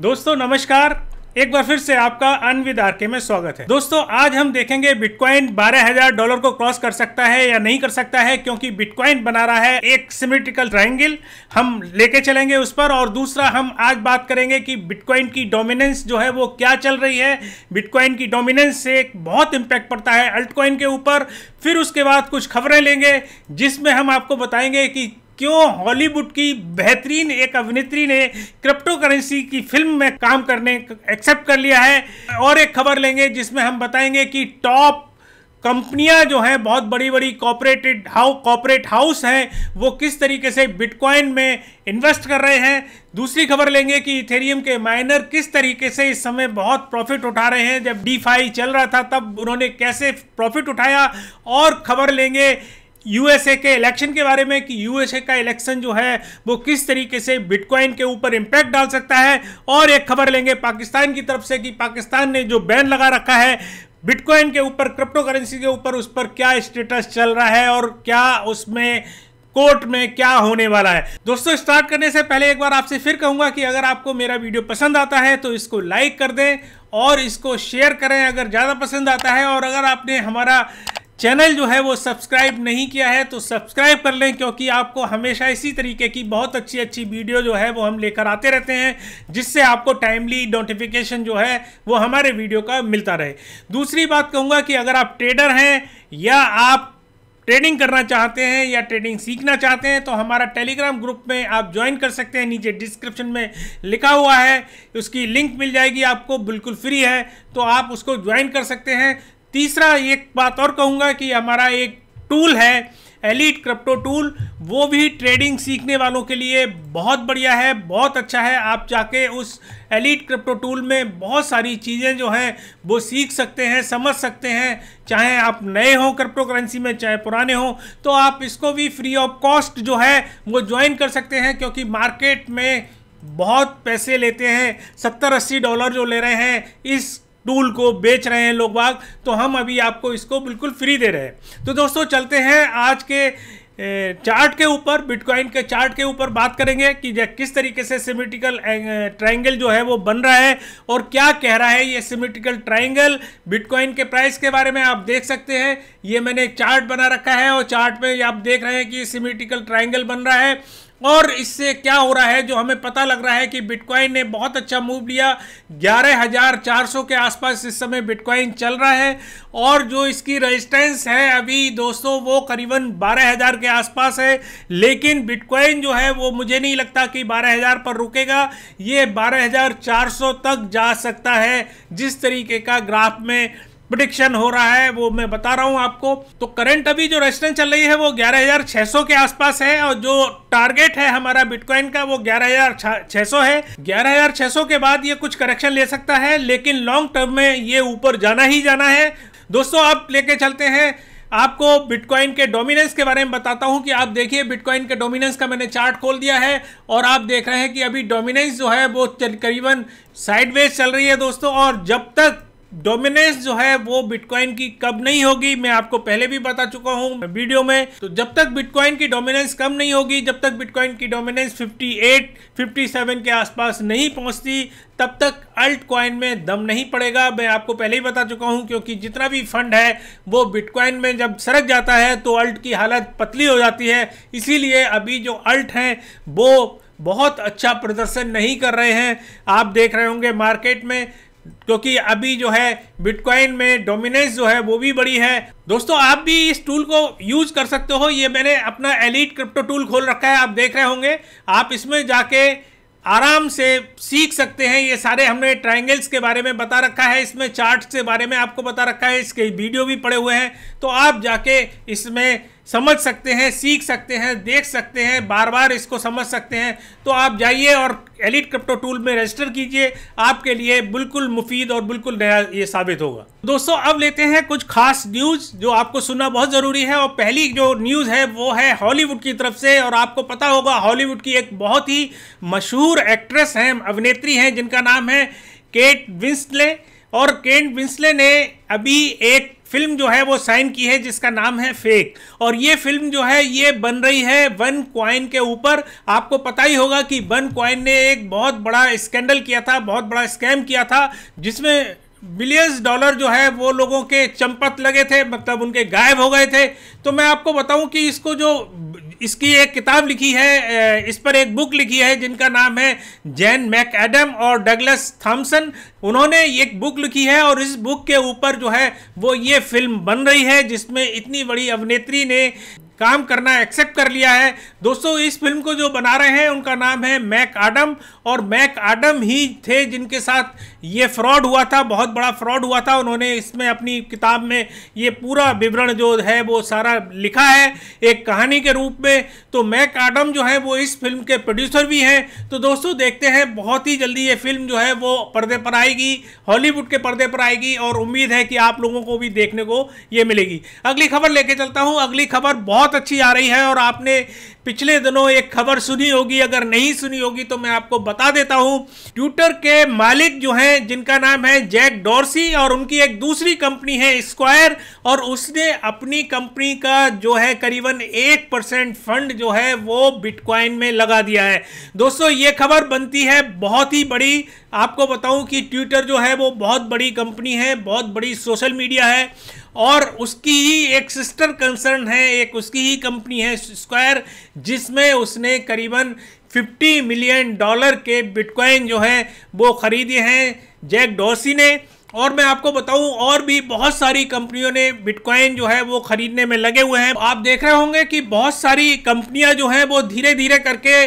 दोस्तों नमस्कार एक बार फिर से आपका अनविद आरके में स्वागत है दोस्तों आज हम देखेंगे बिटकॉइन 12000 डॉलर को क्रॉस कर सकता है या नहीं कर सकता है क्योंकि बिटकॉइन बना रहा है एक सिमेट्रिकल ट्राइंगल हम लेके चलेंगे उस पर और दूसरा हम आज बात करेंगे कि बिटकॉइन की डोमिनेंस जो है वो क्या चल रही है बिटकॉइन की डोमिनेंस से एक बहुत इम्पैक्ट पड़ता है अल्टकॉइन के ऊपर फिर उसके बाद कुछ खबरें लेंगे जिसमें हम आपको बताएंगे कि क्यों हॉलीवुड की बेहतरीन एक अभिनेत्री ने क्रिप्टो करेंसी की फिल्म में काम करने एक्सेप्ट कर लिया है और एक खबर लेंगे जिसमें हम बताएंगे कि टॉप कंपनियां जो हैं बहुत बड़ी बड़ी कॉपरेटेड हाउ कॉपरेट हाउस हैं वो किस तरीके से बिटकॉइन में इन्वेस्ट कर रहे हैं दूसरी खबर लेंगे कि इथेरियम के माइनर किस तरीके से इस समय बहुत प्रॉफिट उठा रहे हैं जब डी चल रहा था तब उन्होंने कैसे प्रॉफिट उठाया और खबर लेंगे यूएसए के इलेक्शन के बारे में कि यूएसए का इलेक्शन जो है वो किस तरीके से बिटकॉइन के ऊपर इम्पैक्ट डाल सकता है और एक खबर लेंगे पाकिस्तान की तरफ से कि पाकिस्तान ने जो बैन लगा रखा है बिटकॉइन के ऊपर क्रिप्टो करेंसी के ऊपर उस पर क्या स्टेटस चल रहा है और क्या उसमें कोर्ट में क्या होने वाला है दोस्तों स्टार्ट करने से पहले एक बार आपसे फिर कहूंगा कि अगर आपको मेरा वीडियो पसंद आता है तो इसको लाइक कर दें और इसको शेयर करें अगर ज़्यादा पसंद आता है और अगर आपने हमारा चैनल जो है वो सब्सक्राइब नहीं किया है तो सब्सक्राइब कर लें क्योंकि आपको हमेशा इसी तरीके की बहुत अच्छी अच्छी वीडियो जो है वो हम लेकर आते रहते हैं जिससे आपको टाइमली नोटिफिकेशन जो है वो हमारे वीडियो का मिलता रहे दूसरी बात कहूँगा कि अगर आप ट्रेडर हैं या आप ट्रेडिंग करना चाहते हैं या ट्रेडिंग सीखना चाहते हैं तो हमारा टेलीग्राम ग्रुप में आप ज्वाइन कर सकते हैं नीचे डिस्क्रिप्शन में लिखा हुआ है उसकी लिंक मिल जाएगी आपको बिल्कुल फ्री है तो आप उसको ज्वाइन कर सकते हैं तीसरा एक बात और कहूँगा कि हमारा एक टूल है एलिट क्रिप्टो टूल वो भी ट्रेडिंग सीखने वालों के लिए बहुत बढ़िया है बहुत अच्छा है आप जाके उस एलिट क्रिप्टो टूल में बहुत सारी चीज़ें जो हैं वो सीख सकते हैं समझ सकते हैं चाहे आप नए हों क्रिप्टो करेंसी में चाहे पुराने हों तो आप इसको भी फ्री ऑफ कॉस्ट जो है वो ज्वाइन कर सकते हैं क्योंकि मार्केट में बहुत पैसे लेते हैं सत्तर अस्सी डॉलर जो ले रहे हैं इस टूल को बेच रहे हैं लोग बाग तो हम अभी आपको इसको बिल्कुल फ्री दे रहे हैं तो दोस्तों चलते हैं आज के चार्ट के ऊपर बिटकॉइन के चार्ट के ऊपर बात करेंगे कि किस तरीके से सिमेट्रिकल ट्रायंगल जो है वो बन रहा है और क्या कह रहा है ये सिमेट्रिकल ट्रायंगल बिटकॉइन के प्राइस के बारे में आप देख सकते हैं ये मैंने एक चार्ट बना रखा है और चार्ट में आप देख रहे हैं कि सिमेट्रिकल ट्रायंगल बन रहा है और इससे क्या हो रहा है जो हमें पता लग रहा है कि बिटकॉइन ने बहुत अच्छा मूव लिया 11,400 के आसपास इस समय बिटकॉइन चल रहा है और जो इसकी रेजिस्टेंस है अभी दोस्तों वो करीबन 12,000 के आसपास है लेकिन बिटकॉइन जो है वो मुझे नहीं लगता कि 12,000 पर रुकेगा ये 12,400 तक जा सकता है जिस तरीके का ग्राफ में प्रडिक्शन हो रहा है वो मैं बता रहा हूँ आपको तो करंट अभी जो रेजिस्टेंस चल रही है वो 11,600 के आसपास है और जो टारगेट है हमारा बिटकॉइन का वो 11,600 है 11,600 के बाद ये कुछ करेक्शन ले सकता है लेकिन लॉन्ग टर्म में ये ऊपर जाना ही जाना है दोस्तों आप लेके चलते हैं आपको बिटकॉइन के डोमिनेंस के बारे में बताता हूं कि आप देखिए बिटकॉइन के डोमिनेंस का मैंने चार्ट खोल दिया है और आप देख रहे हैं कि अभी डोमिनेंस जो है वो करीबन साइडवेज चल रही है दोस्तों और जब तक डोमिनेंस जो है वो बिटकॉइन की कब नहीं होगी मैं आपको पहले भी बता चुका हूं वीडियो में तो जब तक बिटकॉइन की डोमिनेंस कम नहीं होगी जब तक बिटकॉइन की डोमिनेंस 58, 57 के आसपास नहीं पहुंचती तब तक अल्ट क्वाइन में दम नहीं पड़ेगा मैं आपको पहले ही बता चुका हूं क्योंकि जितना भी फंड है वो बिटकॉइन में जब सरक जाता है तो अल्ट की हालत पतली हो जाती है इसीलिए अभी जो अल्ट हैं वो बहुत अच्छा प्रदर्शन नहीं कर रहे हैं आप देख रहे होंगे मार्केट में क्योंकि अभी जो है बिटकॉइन में डोमिनेंस जो है वो भी बड़ी है दोस्तों आप भी इस टूल को यूज कर सकते हो ये मैंने अपना एलिट क्रिप्टो टूल खोल रखा है आप देख रहे होंगे आप इसमें जाके आराम से सीख सकते हैं ये सारे हमने ट्रायंगल्स के बारे में बता रखा है इसमें चार्ट्स के बारे में आपको बता रखा है इसके वीडियो भी पड़े हुए हैं तो आप जाके इसमें समझ सकते हैं सीख सकते हैं देख सकते हैं बार बार इसको समझ सकते हैं तो आप जाइए और एलिट क्रिप्टो टूल में रजिस्टर कीजिए आपके लिए बिल्कुल मुफीद और बिल्कुल नया ये साबित होगा दोस्तों अब लेते हैं कुछ खास न्यूज़ जो आपको सुनना बहुत ज़रूरी है और पहली जो न्यूज़ है वो है हॉलीवुड की तरफ से और आपको पता होगा हॉलीवुड की एक बहुत ही मशहूर एक्ट्रेस हैं अभिनेत्री हैं जिनका नाम है केट विंस्ले और केट विंस्ले ने अभी एक फिल्म जो है वो साइन की है जिसका नाम है फेक और ये फिल्म जो है ये बन रही है वन क्वाइन के ऊपर आपको पता ही होगा कि वन क्वाइन ने एक बहुत बड़ा स्कैंडल किया था बहुत बड़ा स्कैम किया था जिसमें बिलियंस डॉलर जो है वो लोगों के चंपत लगे थे मतलब उनके गायब हो गए थे तो मैं आपको बताऊं कि इसको जो इसकी एक किताब लिखी है इस पर एक बुक लिखी है जिनका नाम है जैन मैक एडम और डगलस थॉम्सन उन्होंने एक बुक लिखी है और इस बुक के ऊपर जो है वो ये फिल्म बन रही है जिसमें इतनी बड़ी अभिनेत्री ने काम करना एक्सेप्ट कर लिया है दोस्तों इस फिल्म को जो बना रहे हैं उनका नाम है मैक आडम और मैक आडम ही थे जिनके साथ ये फ्रॉड हुआ था बहुत बड़ा फ्रॉड हुआ था उन्होंने इसमें अपनी किताब में ये पूरा विवरण जो है वो सारा लिखा है एक कहानी के रूप में तो मैक आडम जो है वो इस फिल्म के प्रोड्यूसर भी हैं तो दोस्तों देखते हैं बहुत ही जल्दी ये फिल्म जो है वो पर्दे पर आएगी हॉलीवुड के पर्दे पर आएगी और उम्मीद है कि आप लोगों को भी देखने को ये मिलेगी अगली खबर लेके चलता हूँ अगली खबर बहुत बहुत अच्छी आ रही है और आपने पिछले दिनों एक खबर सुनी होगी अगर नहीं सुनी होगी तो मैं आपको बता देता हूं ट्विटर के मालिक जो हैं जिनका नाम है जैक डॉर्सी और उनकी एक दूसरी कंपनी है स्क्वायर और उसने अपनी कंपनी का जो है करीबन एक परसेंट फंड जो है वो बिटकॉइन में लगा दिया है दोस्तों ये खबर बनती है बहुत ही बड़ी आपको बताऊं कि ट्विटर जो है वो बहुत बड़ी कंपनी है बहुत बड़ी सोशल मीडिया है और उसकी ही एक सिस्टर कंसर्न है एक उसकी ही कंपनी है स्क्वायर जिसमें उसने करीबन 50 मिलियन डॉलर के बिटकॉइन जो हैं वो खरीदे हैं जैक डोसी ने और मैं आपको बताऊं और भी बहुत सारी कंपनियों ने बिटकॉइन जो है वो खरीदने में लगे हुए हैं आप देख रहे होंगे कि बहुत सारी कंपनियां जो हैं वो धीरे धीरे करके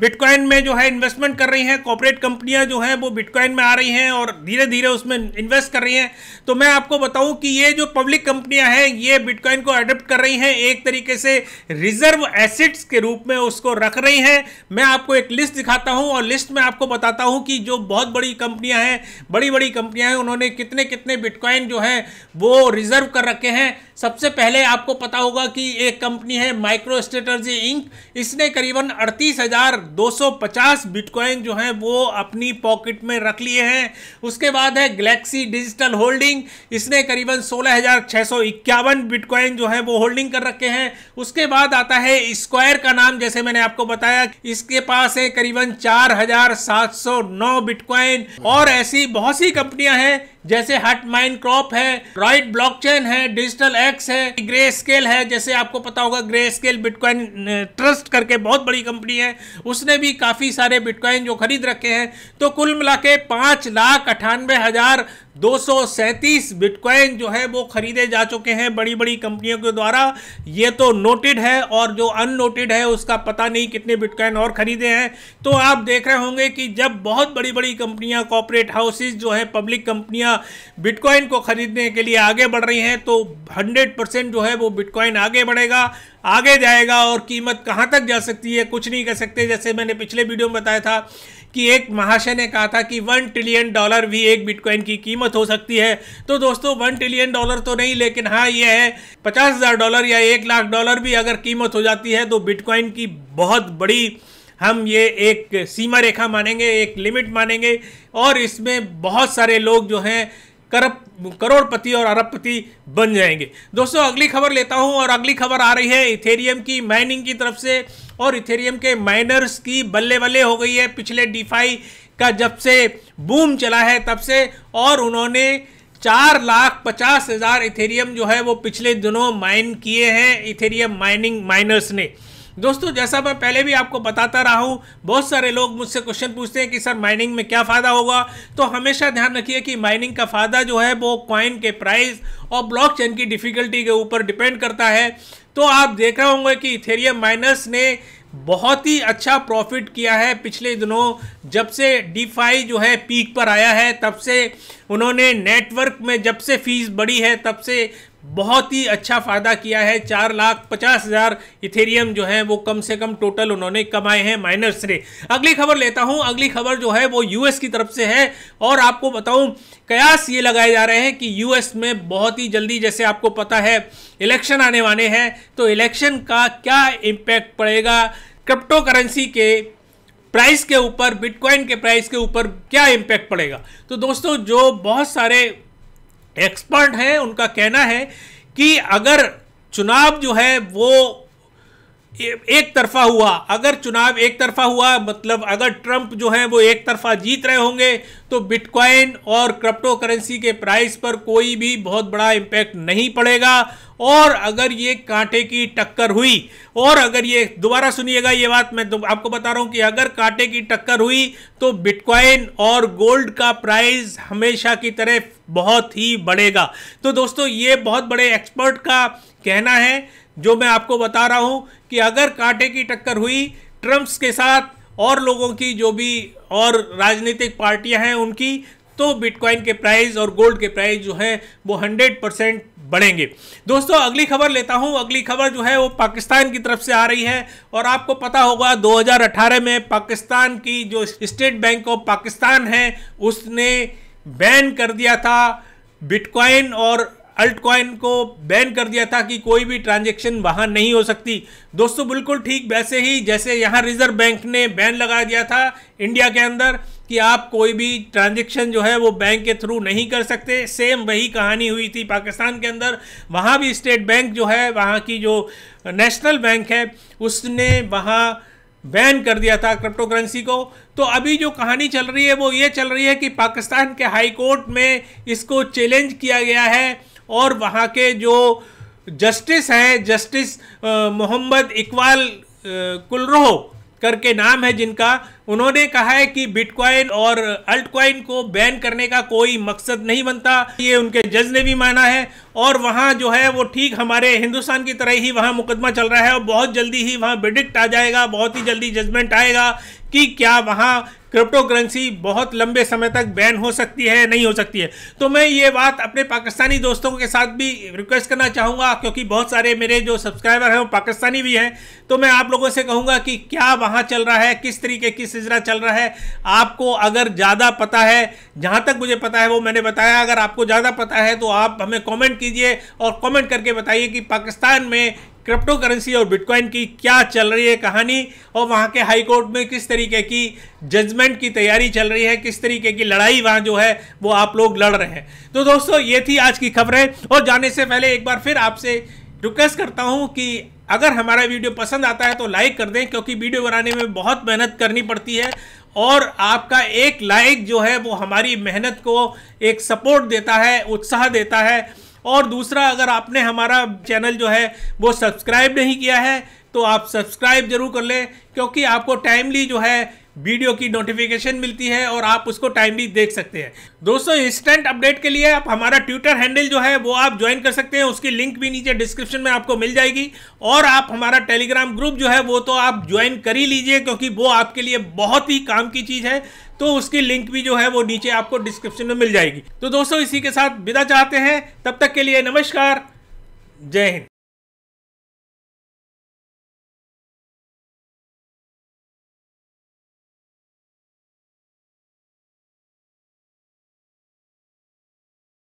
बिटकॉइन में जो है इन्वेस्टमेंट कर रही हैं कॉपोरेट कंपनियां जो हैं वो बिटकॉइन में आ रही हैं और धीरे धीरे उसमें इन्वेस्ट कर रही हैं तो मैं आपको बताऊँ कि ये जो पब्लिक कंपनियाँ हैं ये बिटकॉइन को अडोप्ट कर रही हैं एक तरीके से रिजर्व एसिड्स के रूप में उसको रख रही हैं मैं आपको एक लिस्ट दिखाता हूँ और लिस्ट में आपको बताता हूँ कि जो बहुत बड़ी कंपनियाँ हैं बड़ी बड़ी कंपनियाँ हैं उन्होंने उन्होंने कितने कितने बिटकॉइन जो है वो रिजर्व कर रखे हैं सबसे पहले आपको पता होगा कि एक कंपनी है माइक्रो स्ट्रेटर्जी इंक इसने करीबन अड़तीस हज़ार दो सौ पचास बिटकॉइन जो है वो अपनी पॉकेट में रख लिए हैं उसके बाद है गैलेक्सी डिजिटल होल्डिंग इसने करीबन सोलह हज़ार छः सौ इक्यावन बिटकॉइन जो है वो होल्डिंग कर रखे हैं उसके बाद आता है स्क्वायर का नाम जैसे मैंने आपको बताया इसके पास है करीबन चार हजार सात सौ नौ बिटकॉइन और ऐसी बहुत सी कंपनियां हैं जैसे हट माइन क्रॉप है रॉइट ब्लॉकचेन है डिजिटल एक्स है ग्रे स्केल है जैसे आपको पता होगा ग्रे स्केल बिटकॉइन ट्रस्ट करके बहुत बड़ी कंपनी है उसने भी काफ़ी सारे बिटकॉइन जो खरीद रखे हैं तो कुल मिला के पाँच लाख अठानवे हज़ार दो बिटकॉइन जो है वो खरीदे जा चुके हैं बड़ी बड़ी कंपनियों के द्वारा ये तो नोटेड है और जो अननोटेड है उसका पता नहीं कितने बिटकॉइन और खरीदे हैं तो आप देख रहे होंगे कि जब बहुत बड़ी बड़ी कंपनियां कॉपरेट हाउसेज जो है पब्लिक कंपनियां बिटकॉइन को खरीदने के लिए आगे बढ़ रही हैं तो हंड्रेड परसेंट जो है वो बिटकॉइन आगे बढ़ेगा आगे जाएगा और कीमत कहाँ तक जा सकती है कुछ नहीं कह सकते जैसे मैंने पिछले वीडियो में बताया था कि एक महाशय ने कहा था कि वन ट्रिलियन डॉलर भी एक बिटकॉइन की कीमत हो सकती है तो दोस्तों वन ट्रिलियन डॉलर तो नहीं लेकिन हाँ ये है पचास हज़ार डॉलर या एक लाख डॉलर भी अगर कीमत हो जाती है तो बिटकॉइन की बहुत बड़ी हम ये एक सीमा रेखा मानेंगे एक लिमिट मानेंगे और इसमें बहुत सारे लोग जो हैं करप करोड़पति और अरबपति बन जाएंगे दोस्तों अगली खबर लेता हूं और अगली खबर आ रही है इथेरियम की माइनिंग की तरफ से और इथेरियम के माइनर्स की बल्ले बल्ले हो गई है पिछले डिफाई का जब से बूम चला है तब से और उन्होंने चार लाख पचास हज़ार इथेरियम जो है वो पिछले दिनों माइन किए हैं इथेरियम माइनिंग माइनर्स ने दोस्तों जैसा मैं पहले भी आपको बताता रहा हूँ बहुत सारे लोग मुझसे क्वेश्चन पूछते हैं कि सर माइनिंग में क्या फ़ायदा होगा तो हमेशा ध्यान रखिए कि माइनिंग का फ़ायदा जो है वो कॉइन के प्राइस और ब्लॉकचेन की डिफ़िकल्टी के ऊपर डिपेंड करता है तो आप देख रहे होंगे कि इथेरियम माइनर्स ने बहुत ही अच्छा प्रॉफिट किया है पिछले दिनों जब से डीफाई जो है पीक पर आया है तब से उन्होंने नेटवर्क में जब से फीस बढ़ी है तब से बहुत ही अच्छा फायदा किया है चार लाख पचास हज़ार इथेरियम जो है वो कम से कम टोटल उन्होंने कमाए हैं माइनर्स ने अगली खबर लेता हूं अगली खबर जो है वो यूएस की तरफ से है और आपको बताऊं कयास ये लगाए जा रहे हैं कि यूएस में बहुत ही जल्दी जैसे आपको पता है इलेक्शन आने वाले हैं तो इलेक्शन का क्या इम्पैक्ट पड़ेगा क्रिप्टो करेंसी के प्राइस के ऊपर बिटकॉइन के प्राइस के ऊपर क्या इम्पैक्ट पड़ेगा तो दोस्तों जो बहुत सारे एक्सपर्ट हैं उनका कहना है कि अगर चुनाव जो है वो एक तरफा हुआ अगर चुनाव एक तरफा हुआ मतलब अगर ट्रंप जो है वो एक तरफा जीत रहे होंगे तो बिटकॉइन और क्रिप्टो करेंसी के प्राइस पर कोई भी बहुत बड़ा इम्पैक्ट नहीं पड़ेगा और अगर ये कांटे की टक्कर हुई और अगर ये दोबारा सुनिएगा ये बात मैं आपको बता रहा हूं कि अगर कांटे की टक्कर हुई तो बिटकॉइन और गोल्ड का प्राइस हमेशा की तरह बहुत ही बढ़ेगा तो दोस्तों ये बहुत बड़े एक्सपर्ट का कहना है जो मैं आपको बता रहा हूं कि अगर कांटे की टक्कर हुई ट्रम्प्स के साथ और लोगों की जो भी और राजनीतिक पार्टियां हैं उनकी तो बिटकॉइन के प्राइस और गोल्ड के प्राइस जो है वो 100 परसेंट बढ़ेंगे दोस्तों अगली खबर लेता हूं अगली खबर जो है वो पाकिस्तान की तरफ से आ रही है और आपको पता होगा 2018 में पाकिस्तान की जो स्टेट बैंक ऑफ पाकिस्तान है उसने बैन कर दिया था बिटकॉइन और अल्टकॉइन को बैन कर दिया था कि कोई भी ट्रांजेक्शन वहां नहीं हो सकती दोस्तों बिल्कुल ठीक वैसे ही जैसे यहाँ रिजर्व बैंक ने बैन लगा दिया था इंडिया के अंदर कि आप कोई भी ट्रांजेक्शन जो है वो बैंक के थ्रू नहीं कर सकते सेम वही कहानी हुई थी पाकिस्तान के अंदर वहाँ भी स्टेट बैंक जो है वहाँ की जो नेशनल बैंक है उसने वहाँ बैन कर दिया था क्रिप्टो करेंसी को तो अभी जो कहानी चल रही है वो ये चल रही है कि पाकिस्तान के हाई कोर्ट में इसको चैलेंज किया गया है और वहाँ के जो जस्टिस हैं जस्टिस मोहम्मद इकबाल कुलरोह करके नाम है जिनका उन्होंने कहा है कि बिटकॉइन और अल्टकॉइन को बैन करने का कोई मकसद नहीं बनता ये उनके जज ने भी माना है और वहाँ जो है वो ठीक हमारे हिंदुस्तान की तरह ही वहाँ मुकदमा चल रहा है और बहुत जल्दी ही वहाँ बेडिक्ट आ जाएगा बहुत ही जल्दी जजमेंट आएगा कि क्या वहाँ क्रिप्टो करेंसी बहुत लंबे समय तक बैन हो सकती है नहीं हो सकती है तो मैं ये बात अपने पाकिस्तानी दोस्तों के साथ भी रिक्वेस्ट करना चाहूँगा क्योंकि बहुत सारे मेरे जो सब्सक्राइबर हैं वो पाकिस्तानी भी हैं तो मैं आप लोगों से कहूँगा कि क्या वहाँ चल रहा है किस तरीके की सिलसिला चल रहा है आपको अगर ज़्यादा पता है जहाँ तक मुझे पता है वो मैंने बताया अगर आपको ज़्यादा पता है तो आप हमें कमेंट कीजिए और कमेंट करके बताइए कि पाकिस्तान में क्रिप्टो करेंसी और बिटकॉइन की क्या चल रही है कहानी और वहाँ के हाई कोर्ट में किस तरीके की जजमेंट की तैयारी चल रही है किस तरीके की लड़ाई वहाँ जो है वो आप लोग लड़ रहे हैं तो दोस्तों ये थी आज की खबरें और जाने से पहले एक बार फिर आपसे रिक्वेस्ट करता हूँ कि अगर हमारा वीडियो पसंद आता है तो लाइक कर दें क्योंकि वीडियो बनाने में बहुत मेहनत करनी पड़ती है और आपका एक लाइक जो है वो हमारी मेहनत को एक सपोर्ट देता है उत्साह देता है और दूसरा अगर आपने हमारा चैनल जो है वो सब्सक्राइब नहीं किया है तो आप सब्सक्राइब जरूर कर लें क्योंकि आपको टाइमली जो है वीडियो की नोटिफिकेशन मिलती है और आप उसको टाइम भी देख सकते हैं दोस्तों इंस्टेंट अपडेट के लिए आप हमारा ट्विटर हैंडल जो है वो आप ज्वाइन कर सकते हैं उसकी लिंक भी नीचे डिस्क्रिप्शन में आपको मिल जाएगी और आप हमारा टेलीग्राम ग्रुप जो है वो तो आप ज्वाइन कर ही लीजिए क्योंकि वो आपके लिए बहुत ही काम की चीज़ है तो उसकी लिंक भी जो है वो नीचे आपको डिस्क्रिप्शन में मिल जाएगी तो दोस्तों इसी के साथ विदा चाहते हैं तब तक के लिए नमस्कार जय हिंद